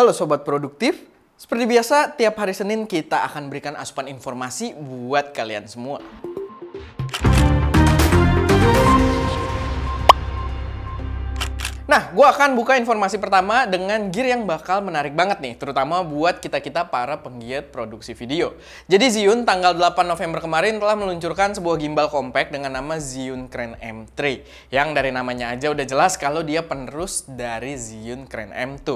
Halo Sobat Produktif, seperti biasa tiap hari Senin kita akan berikan asupan informasi buat kalian semua. Nah, gue akan buka informasi pertama dengan gear yang bakal menarik banget nih, terutama buat kita-kita para penggiat produksi video. Jadi Zhiyun tanggal 8 November kemarin telah meluncurkan sebuah gimbal compact dengan nama Zhiyun Crane M3, yang dari namanya aja udah jelas kalau dia penerus dari Zhiyun Crane M2.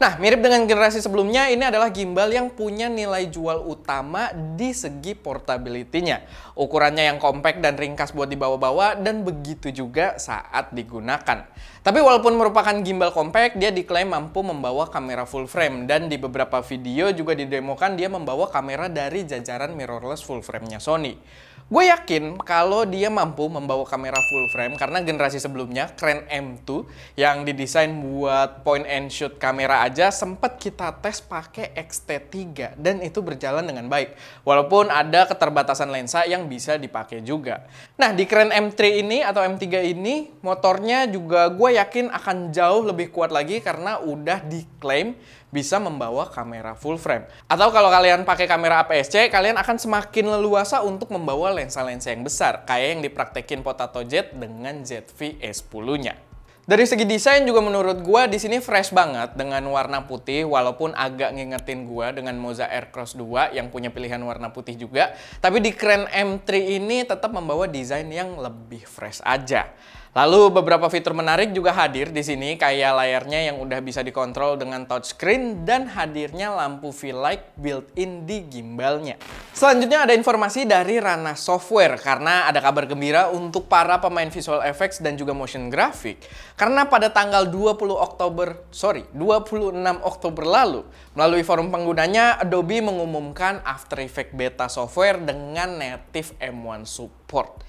Nah, mirip dengan generasi sebelumnya, ini adalah gimbal yang punya nilai jual utama di segi portability-nya. Ukurannya yang compact dan ringkas buat dibawa-bawa, dan begitu juga saat digunakan. Tapi walaupun merupakan gimbal compact, dia diklaim mampu membawa kamera full frame dan di beberapa video juga didemokan dia membawa kamera dari jajaran mirrorless full frame-nya Sony. Gue yakin kalau dia mampu membawa kamera full frame karena generasi sebelumnya Kren M2 yang didesain buat point and shoot kamera aja sempat kita tes pakai X-T3 dan itu berjalan dengan baik. Walaupun ada keterbatasan lensa yang bisa dipakai juga. Nah, di Kren M3 ini atau M3 ini motornya juga gue yakin akan jauh lebih kuat lagi karena udah diklaim bisa membawa kamera full frame. Atau kalau kalian pakai kamera APS-C, kalian akan semakin leluasa untuk membawa lensa-lensa yang besar, kayak yang dipraktekin Potato Jet dengan ZV e S10-nya. Dari segi desain juga menurut gua di sini fresh banget dengan warna putih walaupun agak ngingetin gua dengan Moza Cross 2 yang punya pilihan warna putih juga. Tapi di Grand M3 ini tetap membawa desain yang lebih fresh aja. Lalu beberapa fitur menarik juga hadir di sini kayak layarnya yang udah bisa dikontrol dengan touchscreen dan hadirnya lampu V-Light built-in di gimbalnya. Selanjutnya ada informasi dari ranah software karena ada kabar gembira untuk para pemain visual effects dan juga motion graphic. Karena pada tanggal 20 Oktober, sorry, 26 Oktober lalu, melalui forum penggunanya Adobe mengumumkan After Effects beta software dengan native M1 support.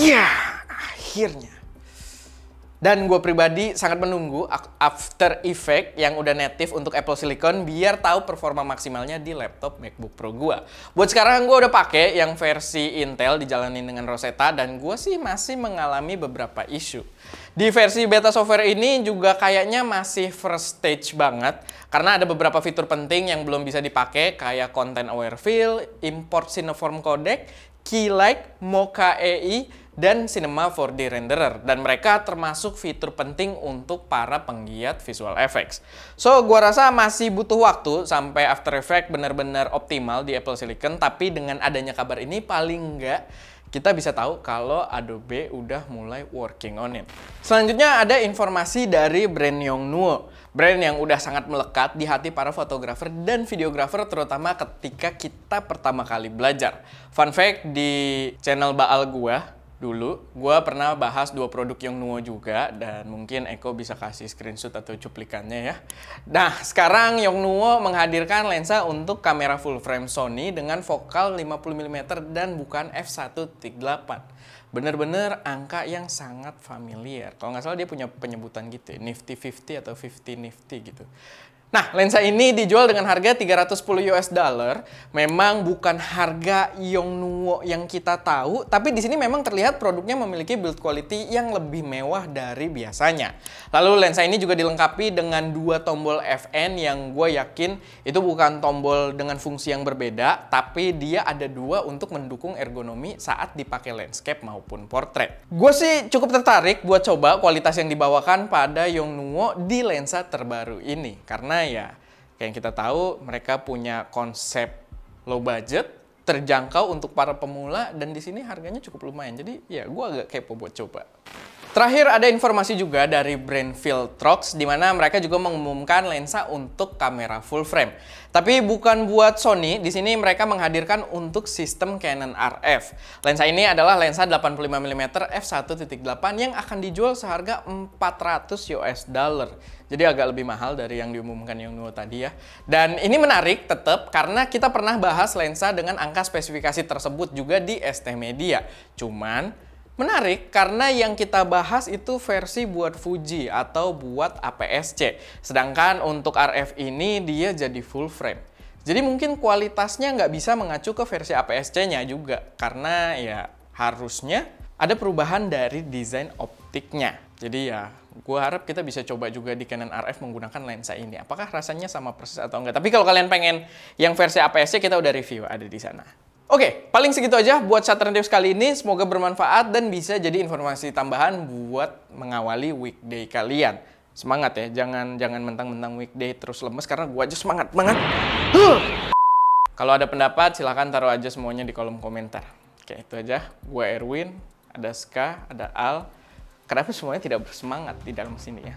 Ya, yeah, akhirnya dan gue pribadi sangat menunggu After Effect yang udah native untuk Apple Silicon biar tahu performa maksimalnya di laptop MacBook Pro gue. Buat sekarang gue udah pake yang versi Intel dijalanin dengan Rosetta dan gue sih masih mengalami beberapa isu. Di versi beta software ini juga kayaknya masih first stage banget karena ada beberapa fitur penting yang belum bisa dipake kayak content aware fill, import cineform codec, key like, mocha AI dan Cinema 4D Renderer dan mereka termasuk fitur penting untuk para penggiat visual effects. So, gua rasa masih butuh waktu sampai After Effects benar-benar optimal di Apple Silicon, tapi dengan adanya kabar ini paling enggak kita bisa tahu kalau Adobe udah mulai working on it. Selanjutnya ada informasi dari brand Yongnuo. Brand yang udah sangat melekat di hati para fotografer dan videografer terutama ketika kita pertama kali belajar. Fun fact di channel Baal gua, dulu gue pernah bahas dua produk yang Nuo juga dan mungkin Eko bisa kasih screenshot atau cuplikannya ya. Nah sekarang Yong Nuo menghadirkan lensa untuk kamera full frame Sony dengan vokal 50mm dan bukan f1.8. Bener-bener angka yang sangat familiar. Kalau nggak salah dia punya penyebutan gitu ya, nifty 50 atau 50 nifty gitu. Nah, lensa ini dijual dengan harga 310 US dollar. Memang bukan harga Yongnuo yang kita tahu, tapi di sini memang terlihat produknya memiliki build quality yang lebih mewah dari biasanya. Lalu lensa ini juga dilengkapi dengan dua tombol FN yang gue yakin itu bukan tombol dengan fungsi yang berbeda, tapi dia ada dua untuk mendukung ergonomi saat dipakai landscape maupun portrait. Gue sih cukup tertarik buat coba kualitas yang dibawakan pada Yongnuo di lensa terbaru ini, karena karena ya kayak yang kita tahu mereka punya konsep low budget, terjangkau untuk para pemula dan di sini harganya cukup lumayan. Jadi ya gue agak kepo buat coba. Terakhir ada informasi juga dari brand Viltrox di mana mereka juga mengumumkan lensa untuk kamera full frame. Tapi bukan buat Sony, di sini mereka menghadirkan untuk sistem Canon RF. Lensa ini adalah lensa 85 mm f1.8 yang akan dijual seharga 400 US dollar. Jadi agak lebih mahal dari yang diumumkan yang dulu tadi ya. Dan ini menarik tetap karena kita pernah bahas lensa dengan angka spesifikasi tersebut juga di ST Media. Cuman Menarik karena yang kita bahas itu versi buat Fuji atau buat APS-C. Sedangkan untuk RF ini dia jadi full frame. Jadi mungkin kualitasnya nggak bisa mengacu ke versi APS-C-nya juga. Karena ya harusnya ada perubahan dari desain optiknya. Jadi ya gue harap kita bisa coba juga di Canon RF menggunakan lensa ini. Apakah rasanya sama persis atau enggak? Tapi kalau kalian pengen yang versi APS-C kita udah review ada di sana. Oke, paling segitu aja buat Shutter Tips kali ini. Semoga bermanfaat dan bisa jadi informasi tambahan buat mengawali weekday kalian. Semangat ya, jangan jangan mentang-mentang weekday terus lemes karena gua aja semangat banget. Kalau ada pendapat silahkan taruh aja semuanya di kolom komentar. Oke, itu aja. Gua Erwin, ada Ska, ada Al. Kenapa semuanya tidak bersemangat di dalam sini ya?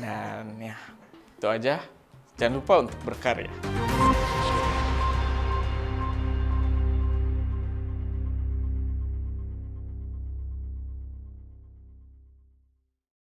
Dan ya, itu aja. Jangan lupa untuk berkarya.